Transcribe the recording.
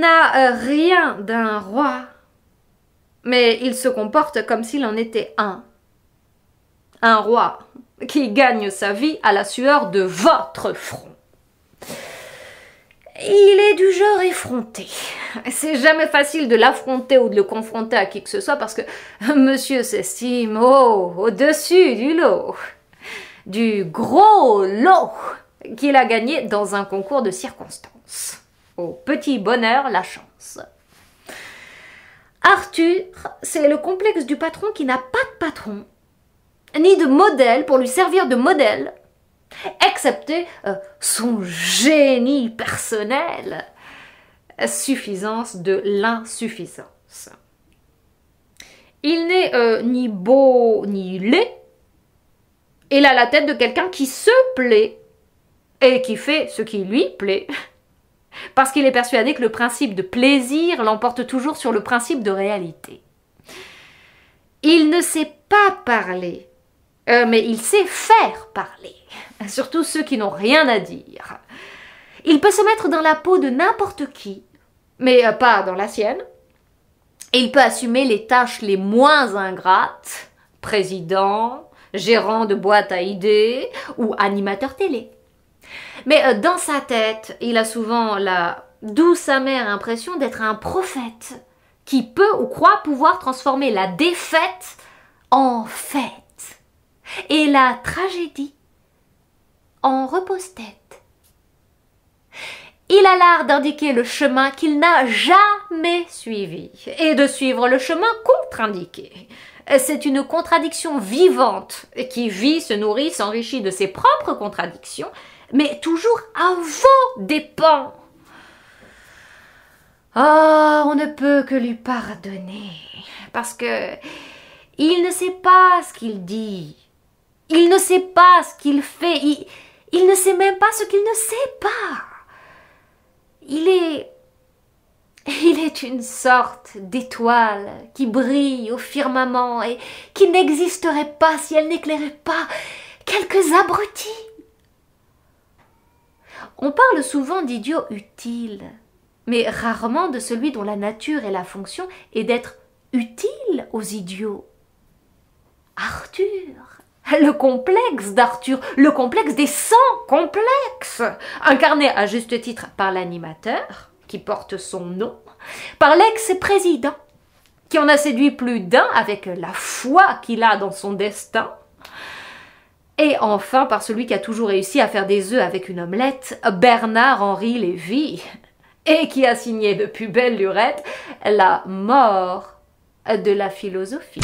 n'a euh, rien d'un roi, mais il se comporte comme s'il en était un. Un roi qui gagne sa vie à la sueur de votre front. Il est du genre effronté. C'est jamais facile de l'affronter ou de le confronter à qui que ce soit parce que monsieur s'estime au-dessus du lot, du gros lot qu'il a gagné dans un concours de circonstances au petit bonheur la chance. Arthur, c'est le complexe du patron qui n'a pas de patron, ni de modèle pour lui servir de modèle, excepté euh, son génie personnel, suffisance de l'insuffisance. Il n'est euh, ni beau ni laid, il a la tête de quelqu'un qui se plaît et qui fait ce qui lui plaît parce qu'il est persuadé que le principe de plaisir l'emporte toujours sur le principe de réalité. Il ne sait pas parler, euh, mais il sait faire parler, surtout ceux qui n'ont rien à dire. Il peut se mettre dans la peau de n'importe qui, mais euh, pas dans la sienne, et il peut assumer les tâches les moins ingrates, président, gérant de boîte à idées ou animateur télé. Mais euh, dans sa tête, il a souvent la douce amère impression d'être un prophète qui peut ou croit pouvoir transformer la défaite en fête et la tragédie en repose-tête d'indiquer le chemin qu'il n'a jamais suivi et de suivre le chemin contre-indiqué. C'est une contradiction vivante qui vit, se nourrit, s'enrichit de ses propres contradictions, mais toujours à vos dépens. Oh, on ne peut que lui pardonner, parce que il ne sait pas ce qu'il dit, il ne sait pas ce qu'il fait, il ne sait même pas ce qu'il ne sait pas. Il est il est une sorte d'étoile qui brille au firmament et qui n'existerait pas si elle n'éclairait pas quelques abrutis. On parle souvent d'idiot utile, mais rarement de celui dont la nature et la fonction est d'être utile aux idiots. Arthur le complexe d'Arthur, le complexe des 100 complexes, incarné à juste titre par l'animateur, qui porte son nom, par l'ex-président, qui en a séduit plus d'un avec la foi qu'il a dans son destin, et enfin par celui qui a toujours réussi à faire des œufs avec une omelette, Bernard-Henri Lévy, et qui a signé de plus belle lurette la mort de la philosophie.